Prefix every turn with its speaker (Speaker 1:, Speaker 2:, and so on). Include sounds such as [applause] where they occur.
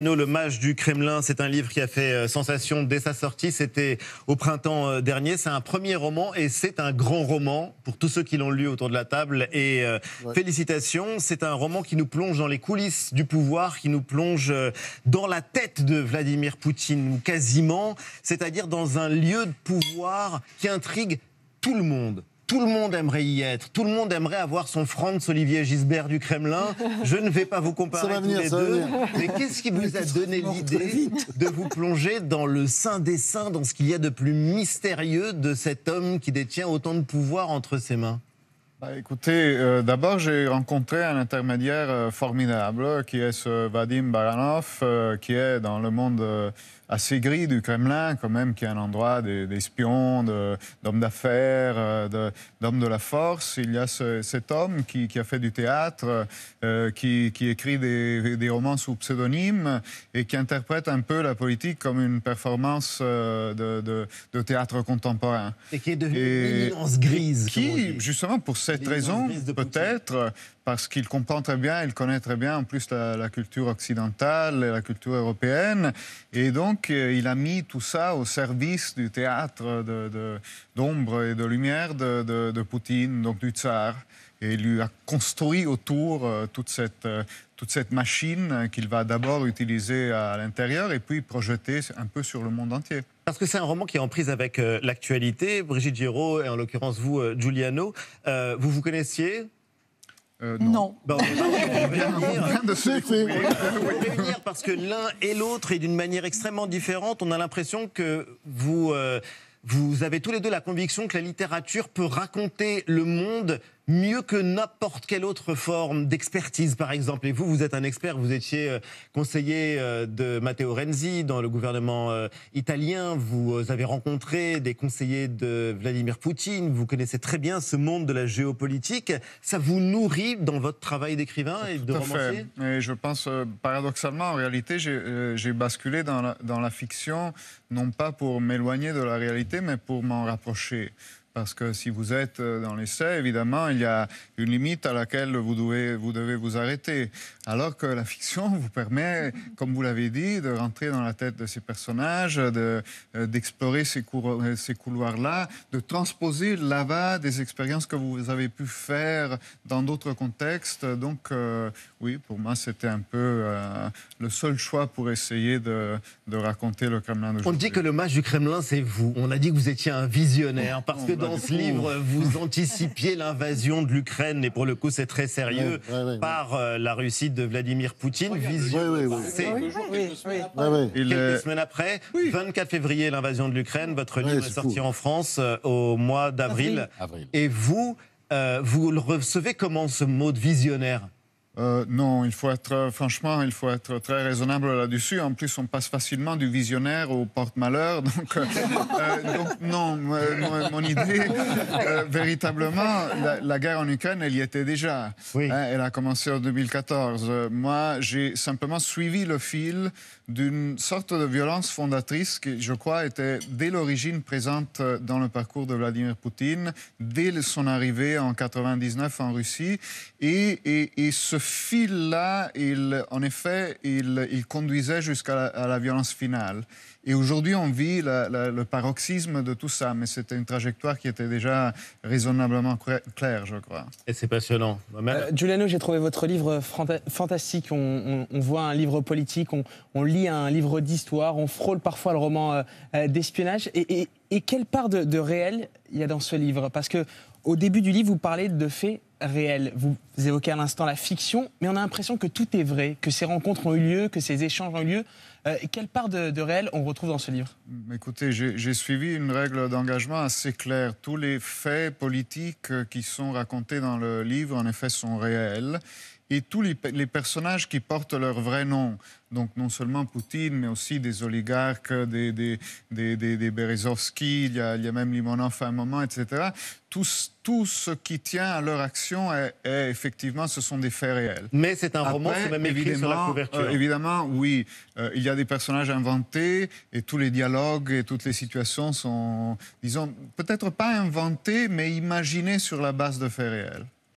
Speaker 1: Le mage du Kremlin, c'est un livre qui a fait euh, sensation dès sa sortie. C'était au printemps euh, dernier. C'est un premier roman et c'est un grand roman pour tous ceux qui l'ont lu autour de la table. Et euh, félicitations, c'est un roman qui nous plonge dans les coulisses du pouvoir, qui nous plonge dans la tête de Vladimir Poutine, ou quasiment, c'est-à-dire dans un lieu de pouvoir qui intrigue tout le monde. Tout le monde aimerait y être. Tout le monde aimerait avoir son Franz Olivier Gisbert du Kremlin. Je ne vais pas vous comparer tous les deux. Mais qu'est-ce qui vous a donné l'idée de vous plonger dans le saint des saints, dans ce qu'il y a de plus mystérieux de cet homme qui détient autant de pouvoir entre ses mains bah, écoutez, euh,
Speaker 2: d'abord, j'ai rencontré un intermédiaire euh, formidable euh, qui est ce Vadim Baranov, qui est dans le monde assez gris du Kremlin, quand même, qui est un endroit d'espions, d'hommes d'affaires, d'hommes de, la force. Il y a cet homme qui, a fait du théâtre, qui, écrit des, romans sous pseudonyme et qui interprète un peu la politique comme une performance de, théâtre contemporain. Et qui est devenu une grise. Qui, justement, pour cette raison, peut-être, parce qu'il comprend très bien, il connaît très bien en plus la, culture occidentale, et la culture européenne, et donc euh, il a mis tout ça au service du théâtre d'ombre et de lumière de, Poutine, donc du tsar et lui a construit autour euh, toute cette, euh, toute cette machine euh, qu'il va d'abord utiliser
Speaker 1: à l'intérieur et puis projeter un peu sur le monde entier. Parce que c'est un roman qui est en prise avec euh, l'actualité. Brigitte Giraud et en l'occurrence vous, euh, Giuliano, vous vous connaissiez non. non. on [laughs] de parce que l'un et l'autre, et d'une manière extrêmement différente, on a l'impression que vous, vous avez tous les deux la conviction que la littérature peut raconter le monde mieux que n'importe quelle autre forme d'expertise, par exemple. Et vous, vous êtes un expert, vous étiez euh, conseiller euh, de Matteo Renzi dans le gouvernement euh, italien, vous avez rencontré des conseillers de Vladimir Poutine, vous connaissez très bien ce monde de la géopolitique. Ça vous nourrit dans votre travail d'écrivain et de romancier
Speaker 2: et Je pense,
Speaker 1: paradoxalement, en réalité,
Speaker 2: j'ai basculé dans la fiction, non pas pour m'éloigner de la réalité, mais pour m'en rapprocher. Parce que si vous êtes euh, dans l'essai, évidemment, il y a une limite à laquelle vous devez, vous devez vous arrêter. Alors que la fiction [laughs] vous permet, comme vous l'avez dit, de rentrer dans la tête de ces personnages, de, euh, d'explorer ces, euh, ces couloirs-là, de transposer là-bas des expériences que vous avez pu faire dans d'autres contextes. Donc, oui, pour moi, c'était un peu le seul choix pour
Speaker 1: essayer de, de raconter le Kremlin. On dit que le match du Kremlin, c'est vous. On a dit que vous étiez un visionnaire. Parce oh, que dans bah, ce livre, vous anticipiez l'invasion de l'Ukraine, et pour le coup, c'est très sérieux, par euh, la Russie de Vladimir Poutine. Vision, quelques semaines après, 24 février, l'invasion de l'Ukraine. Votre livre est sorti en France euh, au mois d'avril. Et vous, euh, vous le recevez comment
Speaker 2: ce mot de visionnaire euh, non, il faut être, euh, franchement, il faut être très raisonnable là-dessus. En plus, on passe facilement du visionnaire au porte-malheur. [laughs] Euh, donc, non, mon, idée, véritablement, la, guerre en Ukraine, elle y était déjà. Hein, elle a commencé en 2014. moi, j'ai simplement suivi le fil d'une sorte de violence fondatrice qui, je crois, était dès l'origine présente dans le parcours de Vladimir Poutine, dès son arrivée en 99 en Russie. Et, et, et ce fil-là, il, en effet, il, conduisait jusqu'à la, violence finale. Et aujourd'hui, on vit le paroxysme de tout ça, mais c'était une trajectoire qui était déjà raisonnablement claire, je
Speaker 1: crois. Et c'est passionnant.
Speaker 2: Bah, euh, Giuliano, j'ai trouvé votre livre fantastique. On, voit un livre politique, on, lit un livre d'histoire, on frôle parfois le roman euh, euh, d'espionnage. Et, quelle part de, de réel il y a dans ce livre Parce que au début du livre, vous parlez de faits réel. Vous évoquez à l'instant la fiction, mais on a l'impression que tout est vrai, que ces rencontres ont eu lieu, que ces échanges ont eu lieu. Euh, quelle part de, de, réel on retrouve dans ce livre mm, Écoutez, j'ai suivi une règle d'engagement assez claire. Tous les faits politiques euh, qui sont racontés dans le livre, en effet, sont réels et tous les, personnages qui portent leur vrai nom. Donc non seulement Poutine, mais aussi des oligarques, des, des, des, des, il y, a, même Limonov à un moment, etc. Tout, ce qui tient à leur action, est, effectivement, ce sont des faits réels. Mais c'est un roman, est même écrit sur la couverture. Euh, évidemment, oui. Euh, il y a des personnages inventés et tous les dialogues et toutes les situations sont, disons, peut-être pas inventés, mais imaginés sur la base de faits réels.